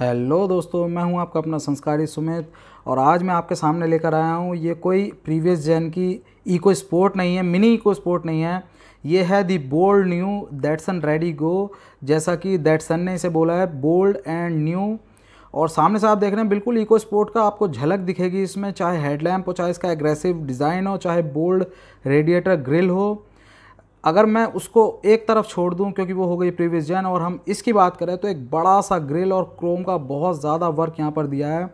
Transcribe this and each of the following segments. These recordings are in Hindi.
हेलो दोस्तों मैं हूं आपका अपना संस्कारी सुमित और आज मैं आपके सामने लेकर आया हूं ये कोई प्रीवियस जैन की इको स्पोर्ट नहीं है मिनी इको स्पोर्ट नहीं है ये है the bold new Datsun redi go जैसा कि दैटसन ने इसे बोला है बोल्ड एंड न्यू और सामने से आप देख रहे हैं बिल्कुल इको स्पोर्ट का आपको झलक दिखेगी इसमें चाहे हेडलैम्प हो चाहे इसका एग्रेसिव डिज़ाइन हो चाहे बोल्ड रेडिएटर ग्रिल हो अगर मैं उसको एक तरफ छोड़ दूं क्योंकि वो हो गई प्रीवियस जैन और हम इसकी बात करें तो एक बड़ा सा ग्रिल और क्रोम का बहुत ज़्यादा वर्क यहाँ पर दिया है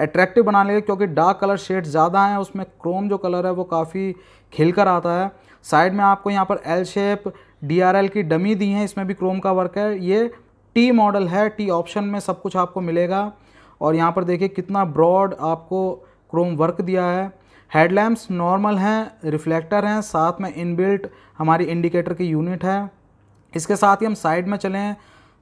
एट्रैक्टिव बनाने के क्योंकि डार्क कलर शेड ज़्यादा हैं उसमें क्रोम जो कलर है वो काफ़ी खिल आता है साइड में आपको यहाँ पर एल शेप डी की डमी दी है इसमें भी क्रोम का वर्क है ये टी मॉडल है टी ऑप्शन में सब कुछ आपको मिलेगा और यहाँ पर देखिए कितना ब्रॉड आपको क्रोम वर्क दिया है हेडलैम्प्स नॉर्मल हैं रिफ्लेक्टर हैं साथ में इनबिल्ट हमारी इंडिकेटर की यूनिट है इसके साथ ही हम साइड में चलें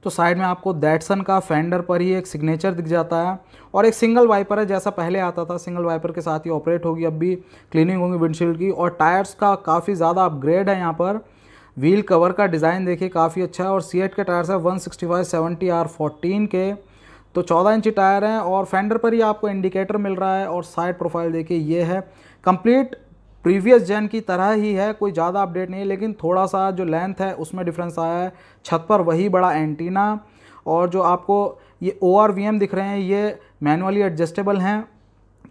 तो साइड में आपको दैटसन का फेंडर पर ही एक सिग्नेचर दिख जाता है और एक सिंगल वाइपर है जैसा पहले आता था सिंगल वाइपर के साथ ही ऑपरेट होगी अब भी क्लीनिंग होगी विंडशील्ड की और टायर्स का काफ़ी ज़्यादा अपग्रेड है यहाँ पर व्हील कवर का डिज़ाइन देखिए काफ़ी अच्छा है और सी के टायर्स है one sixty five seventy R fourteen के तो चौदह इंची टायर हैं और फेंडर पर ही आपको इंडिकेटर मिल रहा है और साइड प्रोफाइल देखिए ये है कंप्लीट प्रीवियस जैन की तरह ही है कोई ज़्यादा अपडेट नहीं है लेकिन थोड़ा सा जो लेंथ है उसमें डिफरेंस आया है छत पर वही बड़ा एंटीना और जो आपको ये ओ दिख रहे हैं ये मैनुअली एडजस्टेबल हैं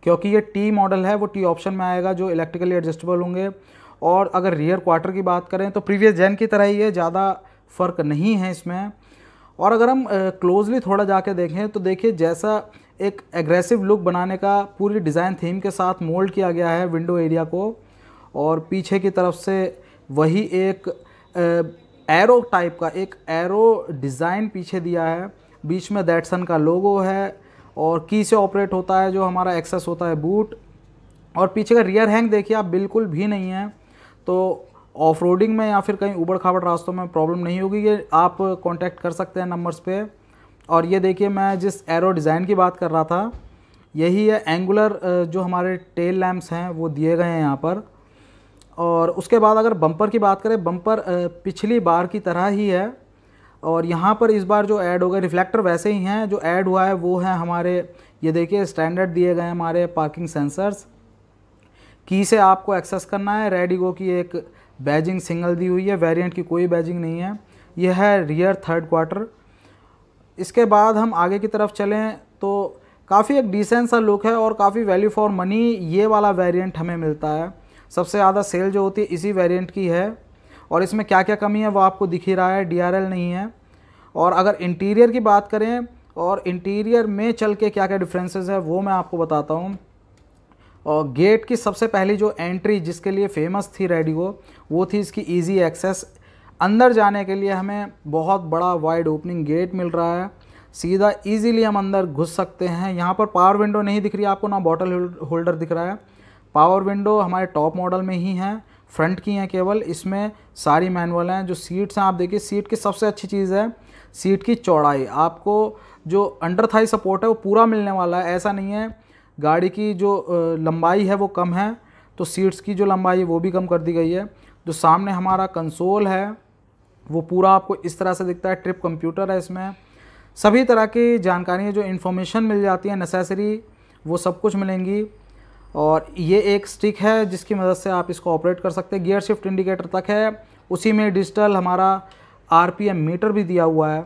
क्योंकि ये टी मॉडल है वो टी ऑप्शन में आएगा जो इलेक्ट्रिकली एडजस्टेबल होंगे और अगर रियर क्वार्टर की बात करें तो प्रीवियस जैन की तरह ही है ज़्यादा फ़र्क नहीं है इसमें और अगर हम क्लोजली थोड़ा जाके देखें तो देखिए जैसा एक एग्रेसिव लुक बनाने का पूरी डिज़ाइन थीम के साथ मोल्ड किया गया है विंडो एरिया को और पीछे की तरफ से वही एक एरो टाइप का एक एरो डिज़ाइन पीछे दिया है बीच में दैटसन का लोगो है और की से ऑपरेट होता है जो हमारा एक्सेस होता है बूट और पीछे का रियर हैंग देखिए आप बिल्कुल भी नहीं है तो ऑफ में या फिर कहीं उबड़ खाबड़ रास्तों में प्रॉब्लम नहीं होगी ये आप कॉन्टैक्ट कर सकते हैं नंबर्स पर और ये देखिए मैं जिस एरो डिज़ाइन की बात कर रहा था यही है एंगुलर जो हमारे टेल लैम्प्स हैं वो दिए गए हैं यहाँ पर और उसके बाद अगर बम्पर की बात करें बम्पर पिछली बार की तरह ही है और यहाँ पर इस बार जो ऐड हो गए रिफ्लेक्टर वैसे ही हैं जो ऐड हुआ है वो है हमारे ये देखिए स्टैंडर्ड दिए गए हमारे पार्किंग सेंसर्स की से आपको एक्सेस करना है रेडिगो की एक बैजिंग सिंगल दी हुई है वेरिएंट की कोई बैजिंग नहीं है यह है रियर थर्ड क्वार्टर इसके बाद हम आगे की तरफ चलें तो काफ़ी एक डिसेंट सा लुक है और काफ़ी वैल्यू फॉर मनी ये वाला वेरिएंट हमें मिलता है सबसे ज़्यादा सेल जो होती है इसी वेरिएंट की है और इसमें क्या क्या कमी है वो आपको दिख ही रहा है डी नहीं है और अगर इंटीरियर की बात करें और इंटीरियर में चल के क्या क्या डिफरेंसेस है वो मैं आपको बताता हूँ और गेट की सबसे पहली जो एंट्री जिसके लिए फेमस थी रेडियो वो थी इसकी ईजी एक्सेस अंदर जाने के लिए हमें बहुत बड़ा वाइड ओपनिंग गेट मिल रहा है सीधा इजीली हम अंदर घुस सकते हैं यहाँ पर पावर विंडो नहीं दिख रही आपको ना बॉटल होल्डर दिख रहा है पावर विंडो हमारे टॉप मॉडल में ही है फ्रंट की हैं केवल इसमें सारी मैनुअल हैं जो सीट्स हैं आप देखिए सीट की सबसे अच्छी चीज़ है सीट की चौड़ाई आपको जो अंडर थाई सपोर्ट है वो पूरा मिलने वाला है ऐसा नहीं है गाड़ी की जो लंबाई है वो कम है तो सीट्स की जो लंबाई है वो भी कम कर दी गई है जो सामने हमारा कंसोल है वो पूरा आपको इस तरह से दिखता है ट्रिप कंप्यूटर है इसमें सभी तरह की जानकारियाँ जो इन्फॉर्मेशन मिल जाती है नेसेसरी वो सब कुछ मिलेंगी और ये एक स्टिक है जिसकी मदद से आप इसको ऑपरेट कर सकते हैं गियर शिफ्ट इंडिकेटर तक है उसी में डिजिटल हमारा आर मीटर भी दिया हुआ है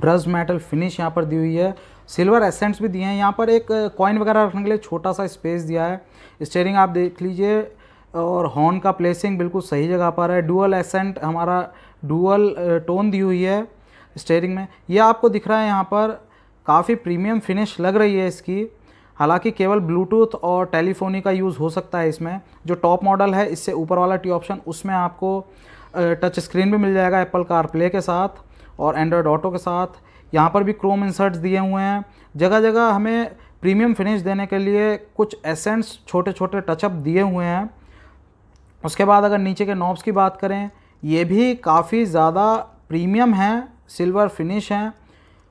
ब्रज मेटल फिनिश यहाँ पर दी हुई है सिल्वर एसेंट्स भी दिए हैं यहाँ पर एक कॉइन वगैरह रखने के लिए छोटा सा स्पेस दिया है स्टेयरिंग आप देख लीजिए और हॉर्न का प्लेसिंग बिल्कुल सही जगह पर है डुअल एसेंट हमारा डुअल टोन दी हुई है स्टेयरिंग में ये आपको दिख रहा है यहाँ पर काफ़ी प्रीमियम फिनिश लग रही है इसकी हालांकि केवल ब्लूटूथ और टेलीफोनी का यूज़ हो सकता है इसमें जो टॉप मॉडल है इससे ऊपर वाला टी ऑप्शन उसमें आपको टच स्क्रीन भी मिल जाएगा एप्पल कारप्ले के साथ और एंड्रॉयड ऑटो के साथ यहाँ पर भी क्रोम इंसर्ट्स दिए हुए हैं जगह जगह हमें प्रीमियम फिनिश देने के लिए कुछ एसेंट्स छोटे छोटे टचअप दिए हुए हैं उसके बाद अगर नीचे के नॉब्स की बात करें ये भी काफ़ी ज़्यादा प्रीमियम हैं सिल्वर फिनिश हैं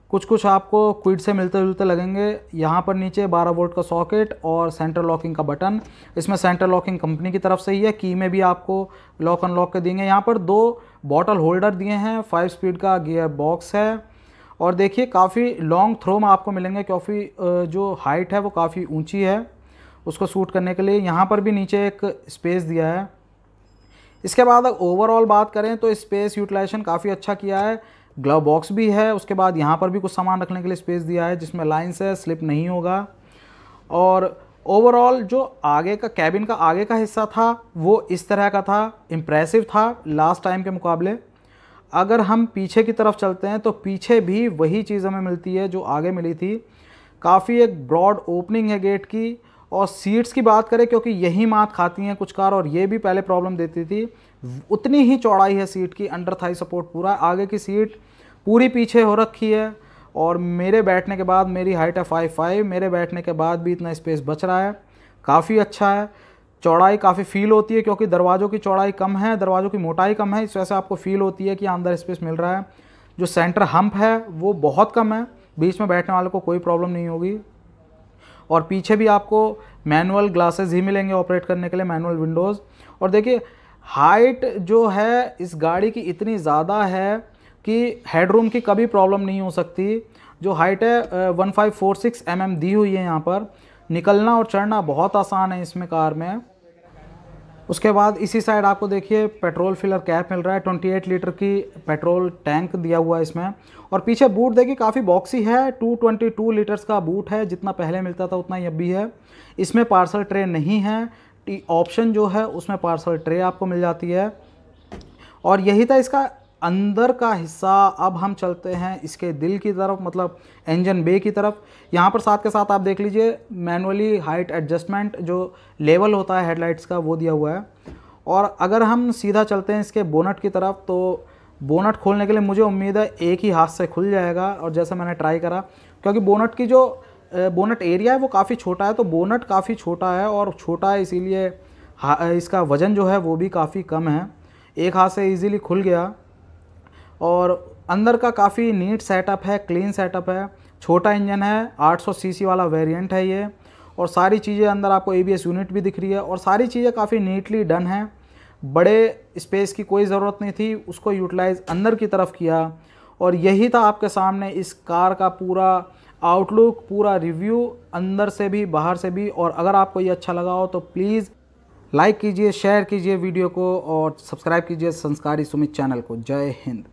कुछ कुछ आपको क्विड से मिलते जुलते लगेंगे यहाँ पर नीचे 12 वोल्ट का सॉकेट और सेंटर लॉकिंग का बटन इसमें सेंटर लॉकिंग कंपनी की तरफ से ही है की में भी आपको लॉक अनलॉक के देंगे यहाँ पर दो बॉटल होल्डर दिए हैं फाइव स्पीड का गियर बॉक्स है और देखिए काफ़ी लॉन्ग थ्रो में आपको मिलेंगे क्योंकि जो हाइट है वो काफ़ी ऊँची है उसको सूट करने के लिए यहाँ पर भी नीचे एक स्पेस दिया है इसके बाद अगर ओवरऑल बात करें तो स्पेस यूटिलाइजेशन काफ़ी अच्छा किया है ग्लव बॉक्स भी है उसके बाद यहाँ पर भी कुछ सामान रखने के लिए स्पेस दिया है जिसमें लाइन्स है स्लिप नहीं होगा और ओवरऑल जो आगे का कैबिन का आगे का हिस्सा था वो इस तरह का था इम्प्रेसिव था लास्ट टाइम के मुकाबले अगर हम पीछे की तरफ चलते हैं तो पीछे भी वही चीज़ हमें मिलती है जो आगे मिली थी काफ़ी एक ब्रॉड ओपनिंग है गेट की और सीट्स की बात करें क्योंकि यही मात खाती हैं कुछ कार और ये भी पहले प्रॉब्लम देती थी उतनी ही चौड़ाई है सीट की अंडर थाई सपोर्ट पूरा आगे की सीट पूरी पीछे हो रखी है और मेरे बैठने के बाद मेरी हाइट है फाइव फाइव मेरे बैठने के बाद भी इतना स्पेस बच रहा है काफ़ी अच्छा है चौड़ाई काफ़ी फील होती है क्योंकि दरवाज़ों की चौड़ाई कम है दरवाज़ों की मोटाई कम है इस वजह से आपको फील होती है कि अंदर स्पेस मिल रहा है जो सेंटर हम्प है वो बहुत कम है बीच में बैठने वाले को कोई प्रॉब्लम नहीं होगी और पीछे भी आपको मैनुअल ग्लासेस ही मिलेंगे ऑपरेट करने के लिए मैनुअल विंडोज़ और देखिए हाइट जो है इस गाड़ी की इतनी ज़्यादा है कि हेडरूम की कभी प्रॉब्लम नहीं हो सकती जो हाइट है one five four six M दी हुई है यहाँ पर निकलना और चढ़ना बहुत आसान है इसमें कार में उसके बाद इसी साइड आपको देखिए पेट्रोल फिलर कैप मिल रहा है 28 लीटर की पेट्रोल टैंक दिया हुआ है इसमें और पीछे बूट देखिए काफ़ी बॉक्सी है 222 लीटर्स का बूट है जितना पहले मिलता था उतना यह भी है इसमें पार्सल ट्रे नहीं है ऑप्शन जो है उसमें पार्सल ट्रे आपको मिल जाती है और यही था इसका अंदर का हिस्सा अब हम चलते हैं इसके दिल की तरफ मतलब इंजन बे की तरफ यहाँ पर साथ के साथ आप देख लीजिए मैनुअली हाइट एडजस्टमेंट जो लेवल होता है हेडलाइट्स का वो दिया हुआ है और अगर हम सीधा चलते हैं इसके बोनट की तरफ तो बोनट खोलने के लिए मुझे उम्मीद है एक ही हाथ से खुल जाएगा और जैसे मैंने ट्राई करा क्योंकि बोनट की जो बोनट एरिया है वो काफ़ी छोटा है तो बोनट काफ़ी छोटा है और छोटा है इसीलिए इसका वज़न जो है वो भी काफ़ी कम है एक हाथ से इजीली खुल गया और अंदर का काफ़ी नीट सेटअप है क्लीन सेटअप है छोटा इंजन है 800 सीसी वाला वेरिएंट है ये और सारी चीज़ें अंदर आपको एबीएस यूनिट भी दिख रही है और सारी चीज़ें काफ़ी नीटली डन है बड़े स्पेस की कोई ज़रूरत नहीं थी उसको यूटिलाइज़ अंदर की तरफ किया और यही था आपके सामने इस कार का पूरा आउटलुक पूरा रिव्यू अंदर से भी बाहर से भी और अगर आपको ये अच्छा लगा हो तो प्लीज़ लाइक कीजिए शेयर कीजिए वीडियो को और सब्सक्राइब कीजिए संस्कारी सुमित चैनल को जय हिंद